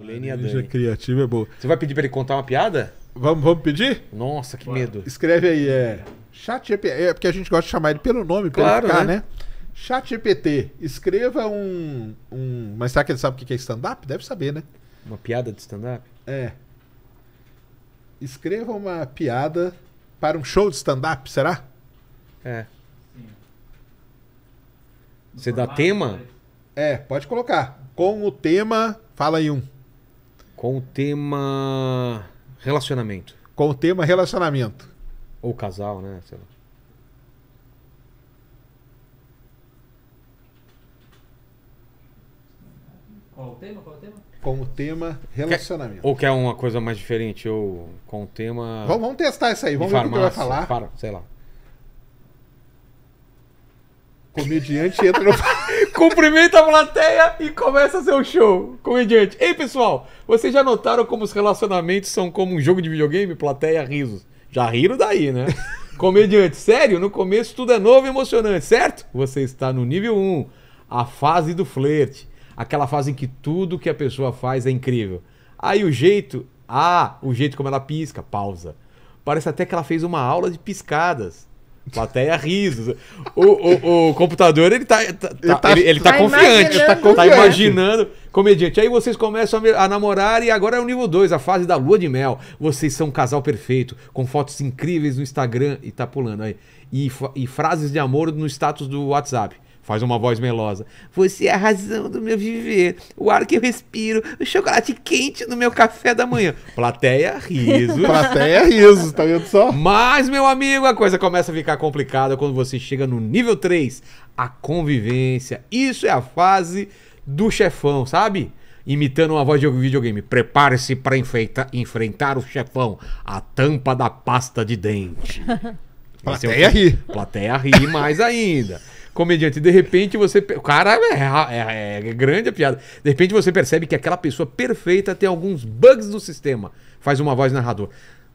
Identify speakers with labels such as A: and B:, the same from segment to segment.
A: O Lene e é a Dani. criativa é boa. Você vai pedir pra ele contar uma piada? Vamos, vamos pedir? Nossa, que medo. Escreve aí, é. Chat GPT. É porque a gente gosta de chamar ele pelo nome, pra claro, ficar, né? né? Chat GPT, escreva um, um. Mas será que ele sabe o que é stand-up? Deve saber, né? Uma piada de stand-up? É. Escreva uma piada para um show de stand-up, será? É. Sim. Você dá tema? Né? É, pode colocar. Com o tema, fala aí um. Com o tema relacionamento. Com o tema relacionamento. Ou casal, né? Sei lá. Qual o tema? Qual o tema? Com o tema relacionamento. Quer, ou quer uma coisa mais diferente, ou com o tema. Vamos, vamos testar isso aí, vamos ver o que vai falar. Para, sei lá. Comediante entra no. cumprimenta a plateia e começa seu show. Comediante. Ei, pessoal, vocês já notaram como os relacionamentos são como um jogo de videogame? Plateia, risos. Já riram daí, né? Comediante, sério, no começo tudo é novo e emocionante, certo? Você está no nível 1, a fase do flerte. Aquela fase em que tudo que a pessoa faz é incrível. Aí o jeito, ah, o jeito como ela pisca, pausa. Parece até que ela fez uma aula de piscadas. Plateia risos. O, o, o, computador, ele tá, tá, tá ele tá, ele, ele tá, tá confiante, tá, confiante. Né? tá imaginando. Comediante. Aí vocês começam a, a namorar e agora é o nível 2, a fase da lua de mel. Vocês são um casal perfeito, com fotos incríveis no Instagram e tá pulando aí. E, e frases de amor no status do WhatsApp. Faz uma voz melosa. Você é a razão do meu viver, o ar que eu respiro, o chocolate quente no meu café da manhã. Plateia riso. Plateia riso, tá vendo só? Mas, meu amigo, a coisa começa a ficar complicada quando você chega no nível 3, a convivência. Isso é a fase do chefão, sabe? imitando uma voz de videogame. Prepare-se para enfrentar o chefão, a tampa da pasta de dente. Plateia ri. Plateia ri mais ainda comediante. De repente você. O cara é, é, é, grande a piada. De repente você percebe que aquela pessoa perfeita tem alguns bugs do sistema. Faz uma voz narrador.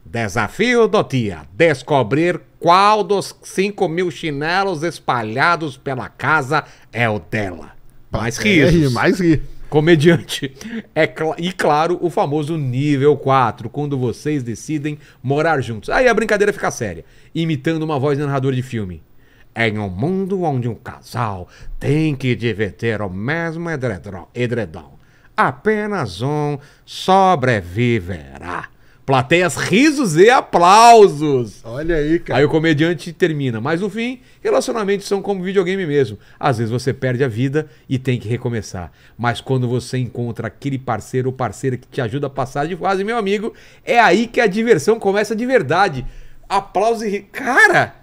A: Desafio do dia: descobrir qual dos 5 mil chinelos espalhados pela casa é o dela. Mais risos. É, mais rir. Comediante. É cl e claro, o famoso nível 4, quando vocês decidem morar juntos. Aí a brincadeira fica séria, imitando uma voz de narrador de filme em um mundo onde um casal tem que divertir o mesmo edredom. Apenas um sobreviverá. Plateias, risos e aplausos. Olha aí, cara. Aí o comediante termina. Mas no fim, relacionamentos são como videogame mesmo. Às vezes você perde a vida e tem que recomeçar. Mas quando você encontra aquele parceiro ou parceira que te ajuda a passar de fase, meu amigo, é aí que a diversão começa de verdade aplauso e ri. Cara!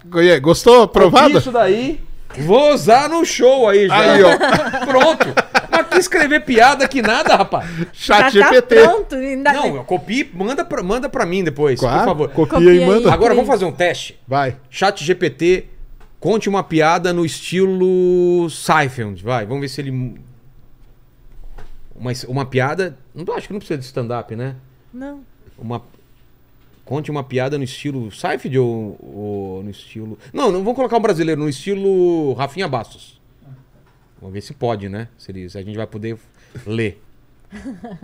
A: Gostou? Aprovado? Isso daí. Vou usar no show aí já. Aí, ó. Pronto. Mas que escrever piada que nada, rapaz. Chat tá, tá GPT. pronto. Ainda... Não, copie, manda pra, manda pra mim depois, claro. por favor. Copia, Copia e manda. Agora vamos fazer um teste. Vai. Chat GPT, conte uma piada no estilo Seinfeld, vai. Vamos ver se ele... Uma, uma piada... Não acho que não precisa de stand-up, né? Não. Uma Conte uma piada no estilo Seifed ou, ou no estilo. Não, não vamos colocar um brasileiro, no estilo Rafinha Bastos. Vamos ver se pode, né? Se, a gente vai poder ler.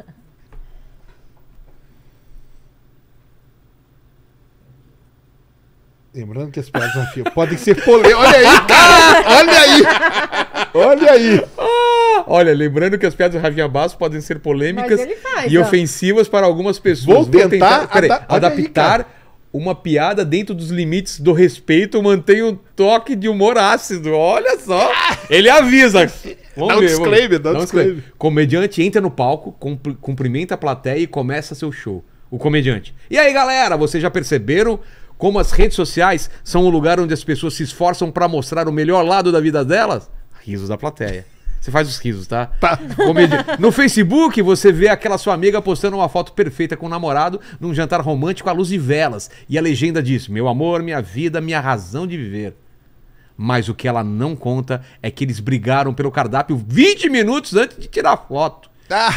A: Lembrando que as piadas podem ser polêmicas. Olha aí, cara! Olha aí! Olha aí! Olha, lembrando que as piadas do Ravinha Basso podem ser polêmicas faz, e ó. ofensivas para algumas pessoas. Vou tentar, Vou tentar adap adaptar uma piada dentro dos limites do respeito, mantém um toque de humor ácido. Olha só. Ele avisa. Vamos dá um ver, disclaimer, dá um disclaimer. disclaimer. Comediante entra no palco, cumprimenta a plateia e começa seu show. O comediante. E aí, galera, vocês já perceberam como as redes sociais são o lugar onde as pessoas se esforçam para mostrar o melhor lado da vida delas? Risos da plateia. Você faz os risos, tá? Tá. No Facebook, você vê aquela sua amiga postando uma foto perfeita com o um namorado num jantar romântico à luz de velas. E a legenda diz: Meu amor, minha vida, minha razão de viver. Mas o que ela não conta é que eles brigaram pelo cardápio 20 minutos antes de tirar foto. Ah.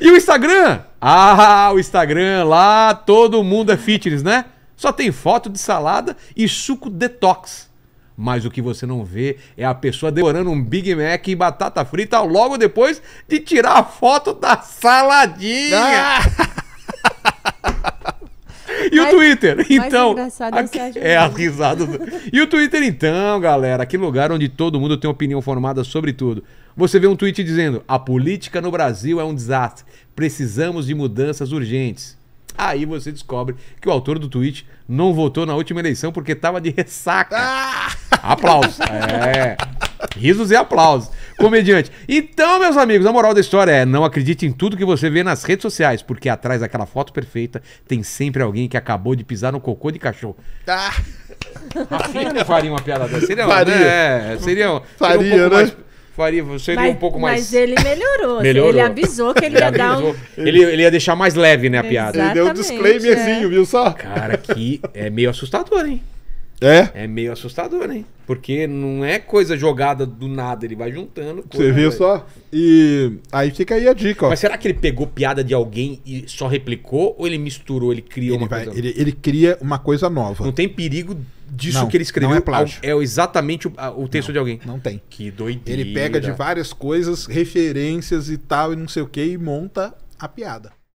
A: e o Instagram? Ah, o Instagram, lá todo mundo é fitness, né? Só tem foto de salada e suco detox. Mas o que você não vê é a pessoa devorando um Big Mac e batata frita logo depois de tirar a foto da saladinha. Ah. e o Twitter, então. Aqui, é, a é, risada. Do... E o Twitter, então, galera, aquele lugar onde todo mundo tem opinião formada sobre tudo. Você vê um tweet dizendo: a política no Brasil é um desastre, precisamos de mudanças urgentes. Aí você descobre que o autor do tweet não votou na última eleição porque estava de ressaca. Ah! Aplausos. É. Risos e aplausos. Comediante. Então, meus amigos, a moral da história é: não acredite em tudo que você vê nas redes sociais, porque atrás daquela foto perfeita tem sempre alguém que acabou de pisar no cocô de cachorro. Ah! Rafinha não faria uma piada dessa. Seria, faria. Né? Seria, faria, né? Mais faria, você um pouco mais. Mas ele melhorou. melhorou. Ele avisou que ele, ele ia dar um... ele, ele, ia deixar mais leve, né, a piada. Exatamente, ele deu um disclaimerzinho, é. viu só? Cara, que é meio assustador, hein? É? É meio assustador, hein? Porque não é coisa jogada do nada, ele vai juntando. Você viu né? só? E aí fica aí a dica, ó. Mas será que ele pegou piada de alguém e só replicou? Ou ele misturou, ele criou ele uma vai, coisa ele, ele cria uma coisa nova. Não tem perigo disso não, que ele escreveu. Não é plágio. É exatamente o, o texto não, de alguém. Não tem. Que doideira. Ele pega de várias coisas, referências e tal, e não sei o que, e monta a piada.